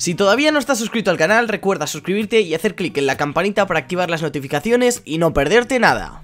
Si todavía no estás suscrito al canal, recuerda suscribirte y hacer clic en la campanita para activar las notificaciones y no perderte nada.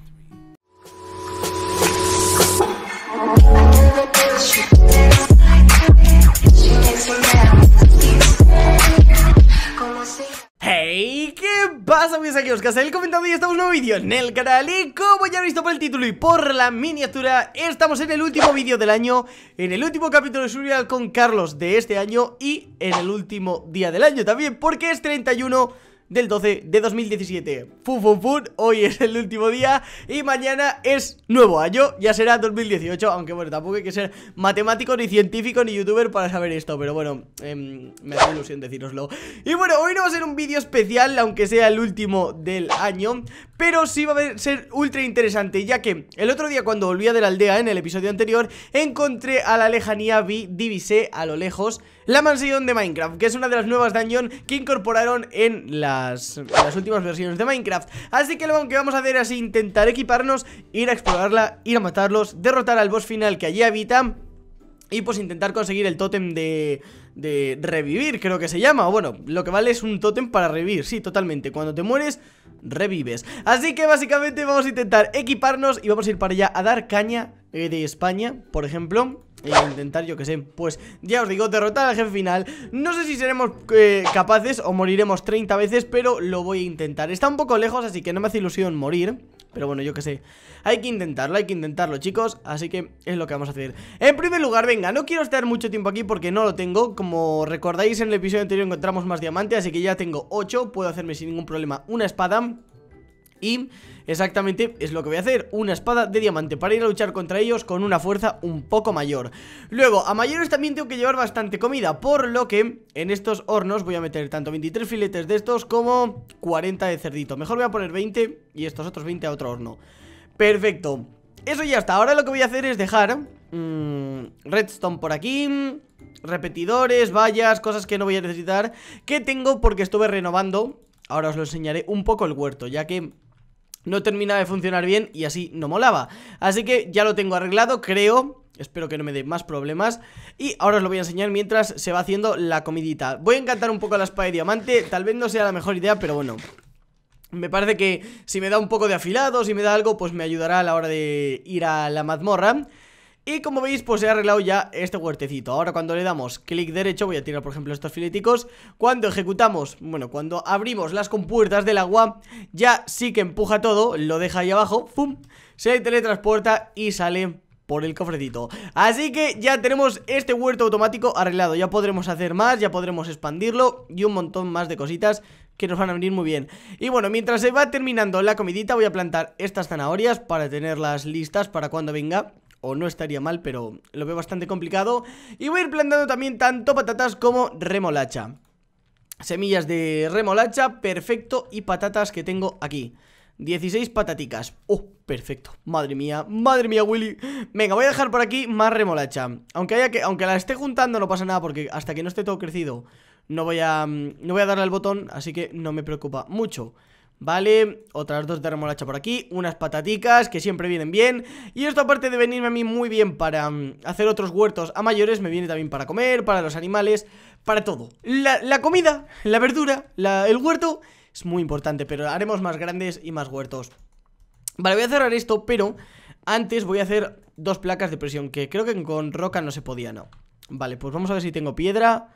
pasa mis amigos? Que el comentario y estamos en un nuevo vídeo en el canal Y como ya he visto por el título y por la miniatura Estamos en el último vídeo del año En el último capítulo de Surreal con Carlos de este año Y en el último día del año también Porque es 31 del 12 de 2017 Fun, hoy es el último día y mañana es nuevo año, ya será 2018 Aunque bueno, tampoco hay que ser matemático, ni científico, ni youtuber para saber esto Pero bueno, em, me da ilusión deciroslo Y bueno, hoy no va a ser un vídeo especial, aunque sea el último del año Pero sí va a ser ultra interesante, ya que el otro día cuando volvía de la aldea en el episodio anterior Encontré a la lejanía, vi, divisé a lo lejos la mansión de Minecraft, que es una de las nuevas dungeon que incorporaron en las, las últimas versiones de Minecraft. Así que lo que vamos a hacer es intentar equiparnos, ir a explorarla, ir a matarlos, derrotar al boss final que allí habita y pues intentar conseguir el tótem de, de revivir, creo que se llama. O bueno, lo que vale es un tótem para revivir, sí, totalmente. Cuando te mueres, revives. Así que básicamente vamos a intentar equiparnos y vamos a ir para allá a dar caña eh, de España, por ejemplo a e intentar, yo que sé, pues ya os digo, derrotar al jefe final No sé si seremos eh, capaces o moriremos 30 veces, pero lo voy a intentar Está un poco lejos, así que no me hace ilusión morir pero bueno, yo que sé, hay que intentarlo, hay que intentarlo chicos Así que es lo que vamos a hacer En primer lugar, venga, no quiero estar mucho tiempo aquí porque no lo tengo Como recordáis en el episodio anterior encontramos más diamantes, Así que ya tengo 8, puedo hacerme sin ningún problema una espada y exactamente es lo que voy a hacer Una espada de diamante para ir a luchar contra ellos con una fuerza un poco mayor Luego, a mayores también tengo que llevar bastante comida Por lo que en estos hornos voy a meter tanto 23 filetes de estos como 40 de cerdito Mejor voy a poner 20 y estos otros 20 a otro horno Perfecto Eso ya está, ahora lo que voy a hacer es dejar mm, Redstone por aquí Repetidores, vallas, cosas que no voy a necesitar Que tengo porque estuve renovando Ahora os lo enseñaré un poco el huerto, ya que no termina de funcionar bien y así no molaba. Así que ya lo tengo arreglado, creo... Espero que no me dé más problemas Y ahora os lo voy a enseñar mientras se va haciendo la comidita Voy a encantar un poco la espada de diamante Tal vez no sea la mejor idea, pero bueno me parece que si me da un poco de afilado, si me da algo, pues me ayudará a la hora de ir a la mazmorra y como veis, pues he arreglado ya este huertecito Ahora cuando le damos clic derecho, voy a tirar por ejemplo estos fileticos Cuando ejecutamos, bueno, cuando abrimos las compuertas del agua Ya sí que empuja todo, lo deja ahí abajo, ¡fum! Se teletransporta y sale por el cofrecito Así que ya tenemos este huerto automático arreglado Ya podremos hacer más, ya podremos expandirlo Y un montón más de cositas que nos van a venir muy bien Y bueno, mientras se va terminando la comidita Voy a plantar estas zanahorias para tenerlas listas para cuando venga no estaría mal, pero lo veo bastante complicado. Y voy a ir plantando también tanto patatas como remolacha. Semillas de remolacha, perfecto, y patatas que tengo aquí. 16 pataticas. Oh, perfecto. Madre mía, madre mía, Willy. Venga, voy a dejar por aquí más remolacha. Aunque haya que, aunque la esté juntando no pasa nada porque hasta que no esté todo crecido no voy a mm, no voy a darle al botón, así que no me preocupa mucho. Vale, otras dos de remolacha por aquí Unas pataticas, que siempre vienen bien Y esto aparte de venirme a mí muy bien para mm, hacer otros huertos a mayores Me viene también para comer, para los animales, para todo La, comida, la verdura, el huerto Es muy importante, pero haremos más grandes y más huertos Vale, voy a cerrar esto, pero antes voy a hacer dos placas de presión Que creo que con roca no se podía, no Vale, pues vamos a ver si tengo piedra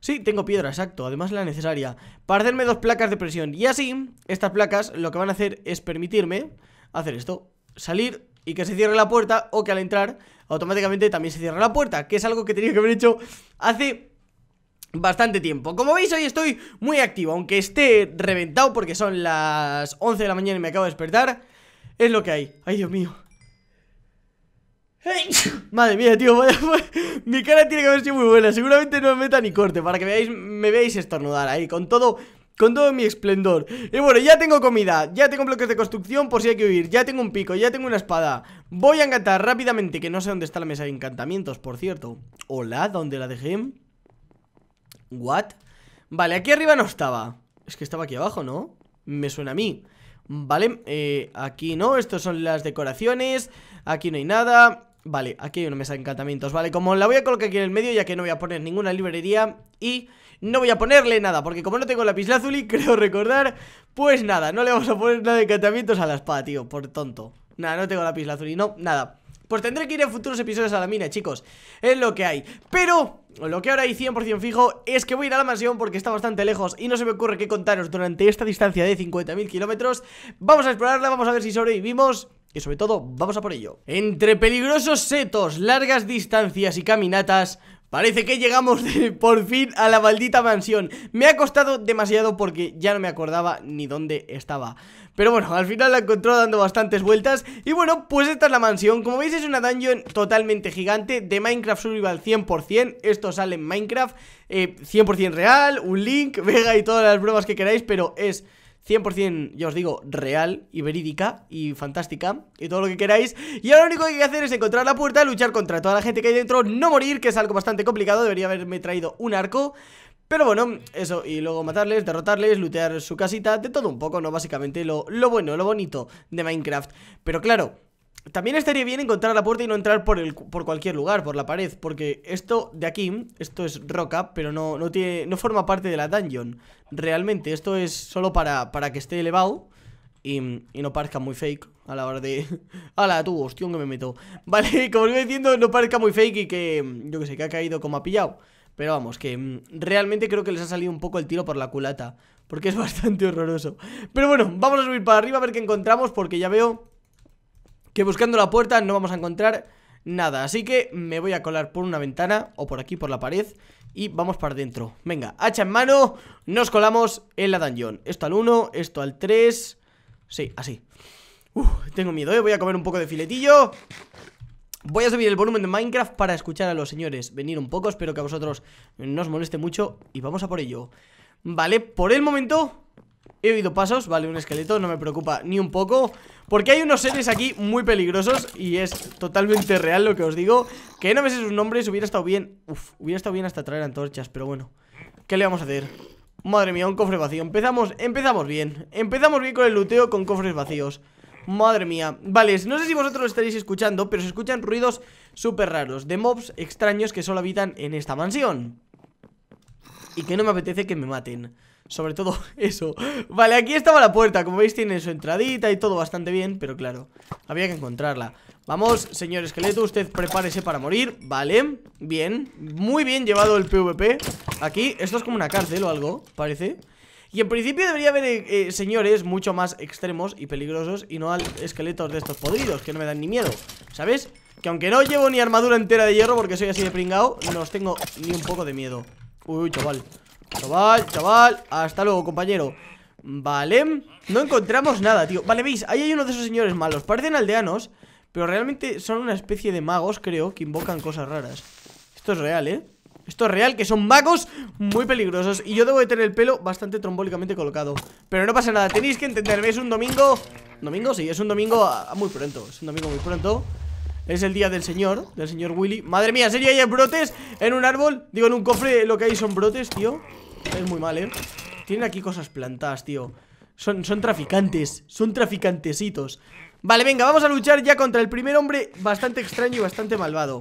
Sí, tengo piedra, exacto, además la necesaria Para hacerme dos placas de presión Y así, estas placas lo que van a hacer es permitirme hacer esto Salir y que se cierre la puerta o que al entrar automáticamente también se cierra la puerta, que es algo que tenía que haber hecho hace bastante tiempo. Como veis hoy estoy muy activo, aunque esté reventado porque son las 11 de la mañana y me acabo de despertar, es lo que hay. Ay, Dios mío. Hey. Madre mía, tío, vaya, mi cara tiene que haber sido muy buena. Seguramente no me meta ni corte para que veáis, me veáis estornudar ahí con todo. Con todo mi esplendor Y bueno, ya tengo comida, ya tengo bloques de construcción Por si hay que huir, ya tengo un pico, ya tengo una espada Voy a encantar rápidamente Que no sé dónde está la mesa de encantamientos, por cierto Hola, ¿dónde la dejé? What? Vale, aquí arriba no estaba Es que estaba aquí abajo, ¿no? Me suena a mí Vale, eh, aquí no, estos son las decoraciones Aquí no hay nada Vale, aquí hay una mesa de encantamientos Vale, como la voy a colocar aquí en el medio ya que no voy a poner ninguna librería Y no voy a ponerle nada Porque como no tengo la y creo recordar Pues nada, no le vamos a poner nada de encantamientos a la espada, tío Por tonto Nada, no tengo la y no, nada pues tendré que ir en futuros episodios a la mina, chicos Es lo que hay Pero lo que ahora hay 100% fijo es que voy a ir a la mansión porque está bastante lejos Y no se me ocurre qué contaros durante esta distancia de 50.000 kilómetros Vamos a explorarla, vamos a ver si sobrevivimos y sobre todo, vamos a por ello. Entre peligrosos setos, largas distancias y caminatas, Parece que llegamos por fin a la maldita mansión Me ha costado demasiado porque ya no me acordaba ni dónde estaba Pero bueno, al final la encontró dando bastantes vueltas Y bueno, pues esta es la mansión Como veis es una dungeon totalmente gigante De Minecraft Survival 100% Esto sale en Minecraft 100% eh, real, un link, Vega y todas las pruebas que queráis Pero es 100%, ya os digo, real y verídica y fantástica y todo lo que queráis. Y ahora lo único que hay que hacer es encontrar la puerta, luchar contra toda la gente que hay dentro, no morir, que es algo bastante complicado, debería haberme traído un arco. Pero bueno, eso, y luego matarles, derrotarles, lootear su casita, de todo un poco, ¿no? Básicamente lo, lo bueno, lo bonito de Minecraft. Pero claro, también estaría bien encontrar la puerta y no entrar por, el, por cualquier lugar, por la pared, porque esto de aquí, esto es roca, pero no, no, tiene, no forma parte de la dungeon. Realmente, esto es solo para, para que esté elevado y, y, no parezca muy fake a la hora de... ¡Hala, tú, hostión que me meto! Vale, como os iba diciendo, no parezca muy fake y que, yo que sé, que ha caído como ha pillado. Pero vamos, que mm, realmente creo que les ha salido un poco el tiro por la culata, porque es bastante horroroso. Pero bueno, vamos a subir para arriba a ver qué encontramos, porque ya veo que buscando la puerta no vamos a encontrar nada. Así que me voy a colar por una ventana o por aquí, por la pared y vamos para adentro. Venga, hacha en mano, nos colamos en la dungeon. Esto al 1, esto al 3. Sí, así. tengo miedo, ¿eh? Voy a comer un poco de filetillo. Voy a subir el volumen de Minecraft para escuchar a los señores venir un poco. Espero que a vosotros no os moleste mucho y vamos a por ello. Vale, por el momento He oído pasos, vale, un esqueleto, no me preocupa ni un poco Porque hay unos seres aquí muy peligrosos Y es totalmente real lo que os digo Que no me sé sus nombres, hubiera estado bien Uf, hubiera estado bien hasta traer antorchas, pero bueno ¿Qué le vamos a hacer? Madre mía, un cofre vacío, empezamos, empezamos bien Empezamos bien con el luteo con cofres vacíos Madre mía Vale, no sé si vosotros lo estaréis escuchando Pero se escuchan ruidos súper raros De mobs extraños que solo habitan en esta mansión Y que no me apetece que me maten sobre todo eso Vale, aquí estaba la puerta, como veis tiene su entradita y todo bastante bien Pero claro, había que encontrarla Vamos, señor esqueleto, usted prepárese para morir Vale, bien, muy bien llevado el PvP Aquí, esto es como una cárcel o algo, parece y en principio debería haber eh, eh, señores mucho más extremos y peligrosos Y no al esqueletos de estos podridos que no me dan ni miedo ¿Sabes? Que aunque no llevo ni armadura entera de hierro porque soy así de pringao os tengo ni un poco de miedo Uy, chaval Chaval, chaval Hasta luego, compañero Vale No encontramos nada, tío Vale, veis, ahí hay uno de esos señores malos Parecen aldeanos Pero realmente son una especie de magos, creo Que invocan cosas raras Esto es real, ¿eh? Esto es real, que son magos muy peligrosos Y yo debo de tener el pelo bastante trombólicamente colocado Pero no pasa nada, tenéis que entenderme Es un domingo... ¿Domingo? Sí, es un domingo muy pronto Es un domingo muy pronto es el día del señor, del señor Willy Madre mía, sería hay brotes en un árbol Digo, en un cofre lo que hay son brotes, tío Es muy mal, eh Tienen aquí cosas plantadas, tío Son, son traficantes, son traficantesitos Vale, venga, vamos a luchar ya contra el primer hombre Bastante extraño y bastante malvado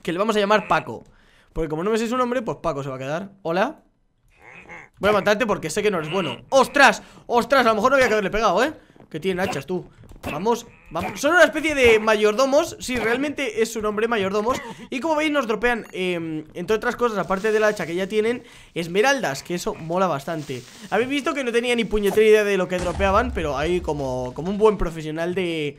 Que le vamos a llamar Paco Porque como no me sé su nombre, pues Paco se va a quedar Hola Voy a matarte porque sé que no eres bueno ¡Ostras! ¡Ostras! A lo mejor no voy a haberle pegado, ¿eh? Que tiene hachas, tú Vamos son una especie de mayordomos sí, realmente es su nombre, mayordomos Y como veis nos dropean, em, entre otras cosas Aparte del hacha que ya tienen Esmeraldas, que eso mola bastante Habéis visto que no tenía ni puñetera idea de lo que dropeaban Pero hay como, como un buen profesional de...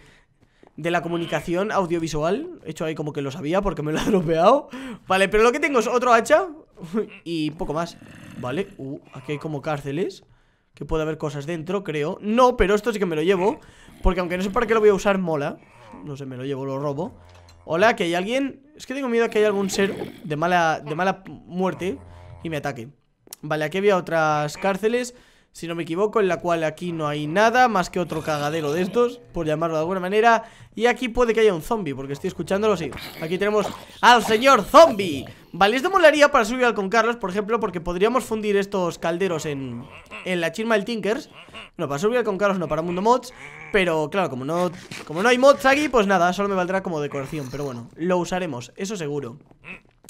De la comunicación audiovisual hecho ahí como que lo sabía porque me lo ha dropeado Vale, pero lo que tengo es otro hacha Y poco más Vale, uh, aquí hay como cárceles que puede haber cosas dentro, creo No, pero esto sí que me lo llevo porque aunque no sé para qué lo voy a usar, mola No sé, me lo llevo, lo robo Hola, que hay alguien Es que tengo miedo a que haya algún ser de mala, de mala muerte Y me ataque Vale, aquí había otras cárceles si no me equivoco, en la cual aquí no hay nada más que otro cagadero de estos, por llamarlo de alguna manera. Y aquí puede que haya un zombie, porque estoy escuchándolo, sí. Aquí tenemos al señor zombie. Vale, esto molaría para subir al con Carlos, por ejemplo, porque podríamos fundir estos calderos en, la chisma del Tinkers. No, para subir al con Carlos no, para Mundo Mods. Pero claro, como no, como no hay mods aquí, pues nada, solo me valdrá como decoración. Pero bueno, lo usaremos, eso seguro.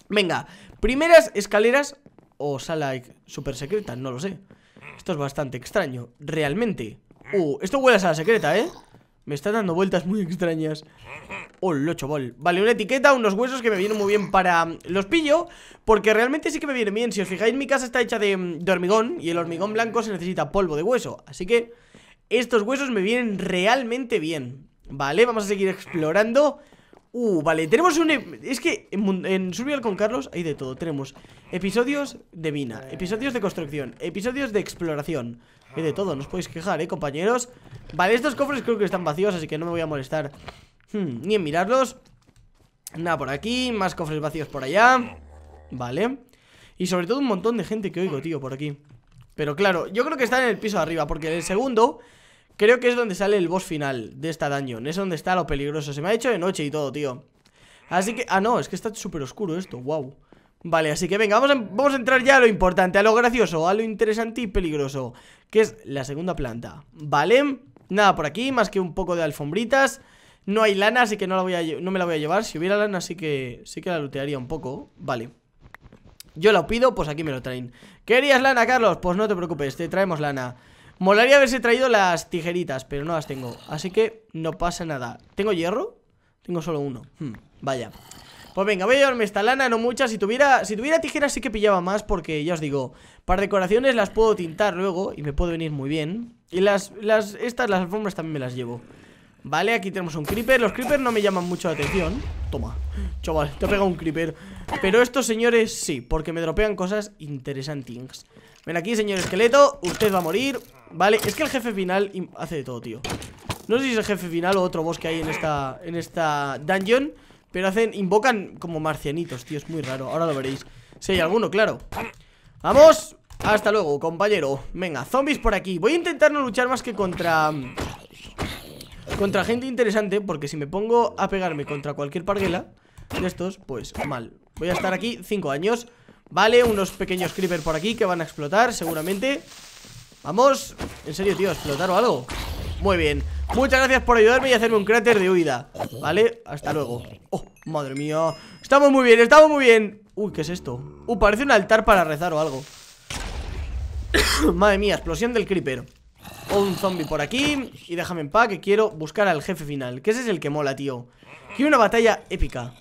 Venga, primeras escaleras o sala super secreta, no lo sé. Esto es bastante extraño, realmente Uh, esto huele a sala secreta, ¿eh? Me están dando vueltas muy extrañas Hola, bol. Vale, una etiqueta, unos huesos que me vienen muy bien para... Mm, los pillo, porque realmente sí que me vienen bien Si os fijáis, mi casa está hecha mm, de hormigón Y el hormigón blanco se necesita polvo de hueso Así que estos huesos me vienen realmente bien Vale, vamos a seguir explorando Uh, vale, tenemos un... Es que en, en Survival con Carlos hay de todo Tenemos episodios de mina eh. Episodios de construcción, episodios de exploración Hay de todo, no os podéis quejar, eh, compañeros Vale, estos cofres creo que están vacíos Así que no me voy a molestar hmm, Ni en mirarlos Nada por aquí, más cofres vacíos por allá Vale Y sobre todo un montón de gente que oigo, tío, por aquí Pero claro, yo creo que está en el piso de arriba Porque en el segundo Creo que es donde sale el boss final de esta dungeon Es donde está lo peligroso Se me ha hecho de noche y todo, tío Así que... Ah, no, es que está súper oscuro esto, wow Vale, así que venga, vamos a, entrar ya a lo importante A lo gracioso, a lo interesante y peligroso Que es la segunda planta Vale, nada por aquí Más que un poco de alfombritas No hay lana, así que no, la voy no me la voy a llevar Si hubiera lana, sí que, sí que la lootearía un poco Vale yo la pido, pues aquí me lo traen ¿Querías lana, Carlos? Pues no te preocupes, te traemos lana Molaría haberse traído las tijeritas, pero no las tengo. Así que no pasa nada. ¿Tengo hierro? Tengo solo uno. Hmm, vaya. Pues venga, voy a llevarme esta lana, no mucha. Si tuviera, si tuviera tijeras sí que pillaba más porque ya os digo, para decoraciones las puedo tintar luego y me puedo venir muy bien. Y las, las, estas, las alfombras también me las llevo. Vale, aquí tenemos un creeper. Los creepers no me llaman mucho la atención. Toma. Chaval, te pega pegado un creeper Pero estos señores sí, porque me dropean cosas interesantes Ven aquí, señor esqueleto Usted va a morir Vale, es que el jefe final hace de todo, tío No sé si es el jefe final o otro boss que hay en esta, en esta dungeon Pero hacen, invocan como marcianitos, tío Es muy raro, ahora lo veréis Si hay alguno, claro Vamos, hasta luego, compañero Venga, zombies por aquí Voy a intentar no luchar más que contra... Contra gente interesante Porque si me pongo a pegarme contra cualquier parguela estos, pues mal Voy a estar aquí cinco años Vale, unos pequeños creeper por aquí que van a explotar seguramente Vamos En serio, tío, explotar o algo Muy bien, muchas gracias por ayudarme y hacerme un cráter de huida Vale, hasta luego Oh, madre mía Estamos muy bien, estamos muy bien Uy, ¿qué es esto? Uh, parece un altar para rezar o algo Madre mía, explosión del creeper o un zombie por aquí Y déjame en paz que quiero buscar al jefe final Que ese es el que mola, tío Quiero una batalla épica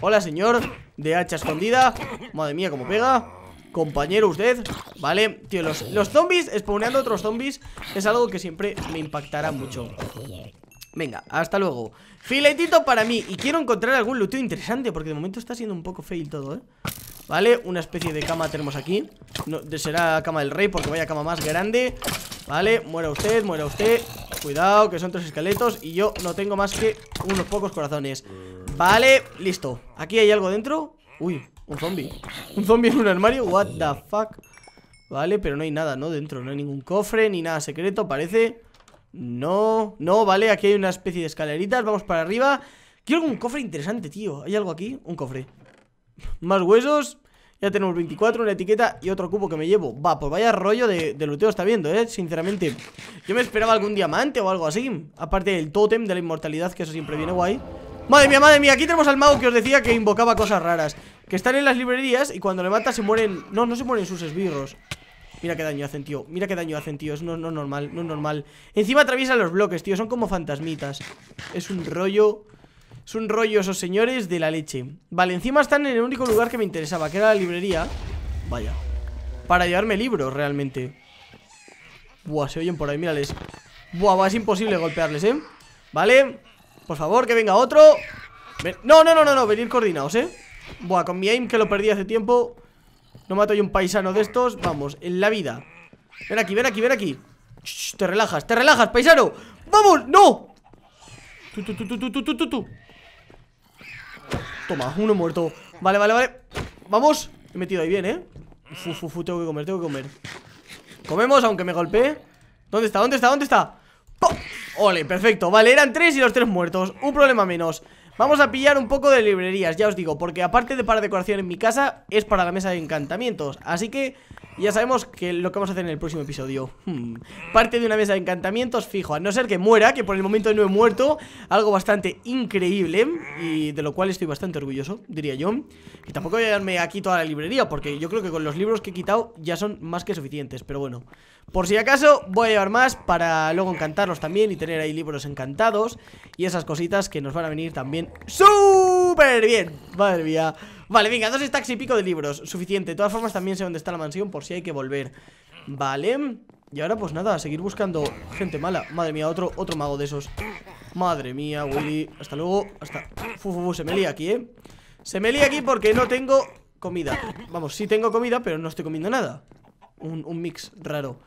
Hola, señor De hacha escondida Madre mía, cómo pega Compañero usted, vale Tío, los, zombies, spawneando otros zombies Es algo que siempre me impactará mucho Venga, hasta luego Filetito para mí Y quiero encontrar algún luteo interesante Porque de momento está siendo un poco fail todo, ¿eh? Vale, una especie de cama tenemos aquí no, Será cama del rey porque vaya cama más grande Vale, muera usted, muera usted Cuidado, que son tres esqueletos Y yo no tengo más que unos pocos corazones Vale, listo Aquí hay algo dentro Uy, un zombie Un zombie en un armario, what the fuck Vale, pero no hay nada, ¿no? Dentro no hay ningún cofre ni nada secreto, parece No, no, vale, aquí hay una especie de escaleritas Vamos para arriba Quiero un cofre interesante, tío ¿Hay algo aquí? Un cofre Más huesos Ya tenemos 24, una etiqueta y otro cubo que me llevo Va, pues vaya rollo de, de luteo está viendo, ¿eh? Sinceramente Yo me esperaba algún diamante o algo así Aparte del tótem de la inmortalidad Que eso siempre viene guay Madre mía, madre mía, aquí tenemos al mago que os decía que invocaba cosas raras Que están en las librerías y cuando le levanta se mueren... No, no se mueren sus esbirros Mira qué daño hacen, tío, mira qué daño hacen, tío No, no normal, no normal Encima atraviesan los bloques, tío, son como fantasmitas Es un rollo... Es un rollo esos señores de la leche Vale, encima están en el único lugar que me interesaba Que era la librería Vaya Para llevarme libros, realmente Buah, se oyen por ahí, mírales Buah, va, es imposible golpearles, ¿eh? Vale por favor, que venga otro No, no, no, no, no, venir coordinados, eh Buah, con mi aim que lo perdí hace tiempo No mato yo un paisano de estos Vamos, en la vida Ven aquí, ven aquí, ven aquí Te relajas, te relajas, paisano ¡Vamos! ¡No! Tú, tú, tú, tú, tú, tú, tú, Toma, uno muerto Vale, vale, vale Vamos He metido ahí bien, ¿eh? tengo que comer, tengo que comer Comemos, aunque me golpee ¿Dónde está? ¿Dónde está? ¿Dónde está? Ole, perfecto, vale, eran tres y los tres muertos Un problema menos Vamos a pillar un poco de librerías, ya os digo Porque aparte de para decoración en mi casa Es para la mesa de encantamientos Así que y ya sabemos que lo que vamos a hacer en el próximo episodio. Hmm. Parte de una mesa de encantamientos fijo. A no ser que muera, que por el momento no he muerto. Algo bastante increíble. Y de lo cual estoy bastante orgulloso, diría yo. Y tampoco voy a llevarme aquí toda la librería. Porque yo creo que con los libros que he quitado ya son más que suficientes. Pero bueno. Por si acaso, voy a llevar más para luego encantarlos también. Y tener ahí libros encantados. Y esas cositas que nos van a venir también súper bien. Madre mía. Vale, venga, dos stacks y pico de libros Suficiente, de todas formas también sé dónde está la mansión Por si hay que volver Vale, y ahora pues nada, a seguir buscando gente mala Madre mía, otro, otro mago de esos Madre mía, Willy Hasta luego, hasta... Fu, se me lía aquí, eh Se me lía aquí porque no tengo comida Vamos, sí tengo comida, pero no estoy comiendo nada Un, un mix raro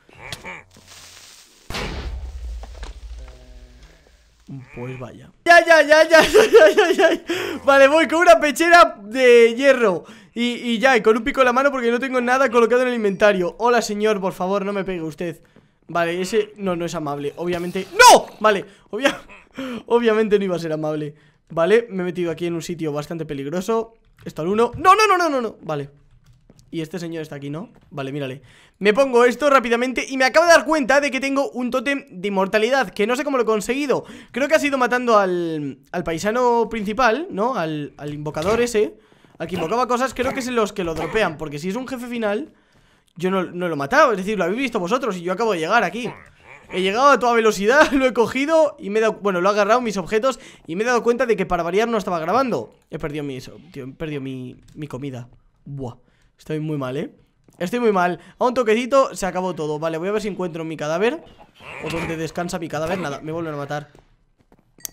Pues vaya ya, ya, ya, ya, ya, ya, ya, Vale, voy con una pechera de hierro y, ya, y con un pico en la mano porque no tengo nada colocado en el inventario Hola señor, por favor, no me pegue usted Vale, ese no, no es amable, obviamente ¡No! Vale, obviamente no iba a ser amable Vale, me he metido aquí en un sitio bastante peligroso Esto al uno, ¡No, no, no, no, no, no! Vale y este señor está aquí, ¿no? Vale, mírale Me pongo esto rápidamente y me acabo de dar cuenta de que tengo un tótem de inmortalidad Que no sé cómo lo he conseguido Creo que ha sido matando al, al paisano principal, ¿no? Al, al invocador ese Al que invocaba cosas, creo que es los que lo dropean Porque si es un jefe final, yo no, lo he matado Es decir, lo habéis visto vosotros y yo acabo de llegar aquí He llegado a toda velocidad, lo he cogido y me he dado, bueno, lo he agarrado mis objetos y me he dado cuenta de que para variar no estaba grabando. He perdido mi, he perdido mi, mi comida. Buah. Estoy muy mal, ¿eh? Estoy muy mal A un toquecito se acabó todo Vale, voy a ver si encuentro mi cadáver O donde descansa mi cadáver Nada, me vuelven a matar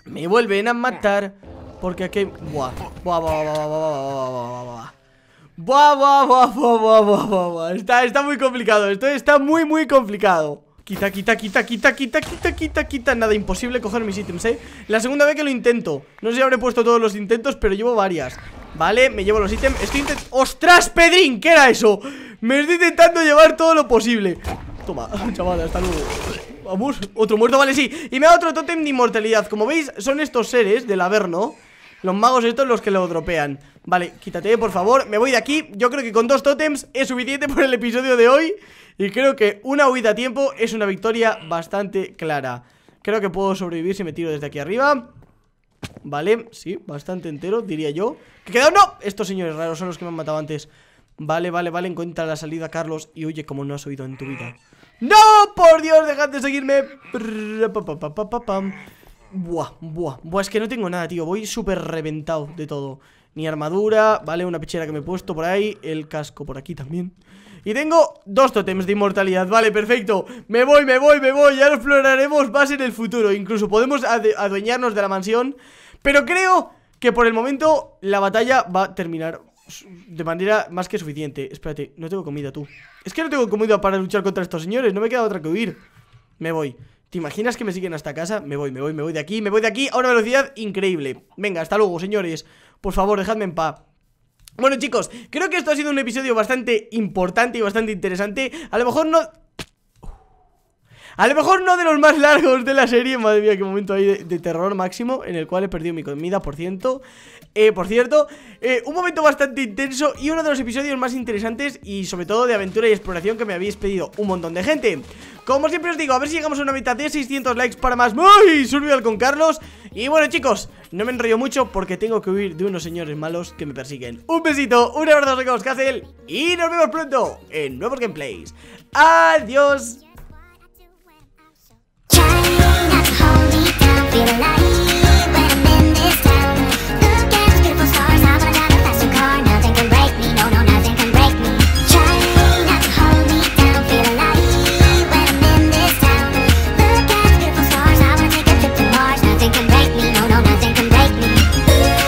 Me vuelven a matar Porque aquí Buah, buah, buah, buah, buah, buah, buah, buah, buah. Buah, buah, buah, buah, buah, Está, está muy complicado, esto está muy, muy complicado Quita, quita, quita, quita, quita, quita, quita, quita Nada, imposible coger mis ítems, eh La segunda vez que lo intento No sé si habré puesto todos los intentos, pero llevo varias Vale, me llevo los ítems Estoy intentando... ¡Ostras, pedrin ¿Qué era eso? Me estoy intentando llevar todo lo posible Toma, chaval, hasta luego Vamos, otro muerto, vale, sí Y me da otro tótem de inmortalidad Como veis, son estos seres del Averno Los magos estos los que lo dropean Vale, quítate, por favor, me voy de aquí Yo creo que con dos tótems es suficiente por el episodio de hoy Y creo que una huida a tiempo es una victoria bastante clara Creo que puedo sobrevivir si me tiro desde aquí arriba ¿vale? Sí, bastante entero, diría yo. ¡Que queda no! Estos señores raros son los que me han matado antes. Vale, vale, vale, encuentra la salida, Carlos. Y oye, como no has oído en tu vida. ¡No! ¡Por Dios, dejad de seguirme! Buah, buah, buah, es que no tengo nada, tío. Voy súper reventado de todo. Ni armadura, vale, una pichera que me he puesto por ahí. El casco por aquí también. Y tengo dos totems de inmortalidad Vale, perfecto, me voy, me voy, me voy Ya lo exploraremos más en el futuro Incluso podemos adueñarnos de la mansión pero creo que por el momento la batalla va a terminar de manera más que suficiente. Espérate, no tengo comida, tú. Es que no tengo comida para luchar contra estos señores. No me queda otra que huir. Me voy. ¿Te imaginas que me siguen hasta casa? Me voy, me voy, me voy de aquí, me voy de aquí a una velocidad increíble. Venga, hasta luego, señores. Por favor, dejadme en paz. Bueno chicos, creo que esto ha sido un episodio bastante importante y bastante interesante A lo mejor no a lo mejor no de los más largos de la serie. Madre mía, qué momento ahí de, terror máximo. En el cual he perdido mi comida, por cierto Eh, por cierto, eh, un momento bastante intenso y uno de los episodios más interesantes y sobre todo de aventura y exploración que me habéis pedido un montón de gente. Como siempre os digo, a ver si llegamos a una mitad de 600 likes para más muy survival con Carlos. Y bueno chicos, no me enrollo mucho porque tengo que huir de unos señores malos que me persiguen. Un besito, un abrazo chicos, Castle y nos vemos pronto en nuevos gameplays. Adiós. ない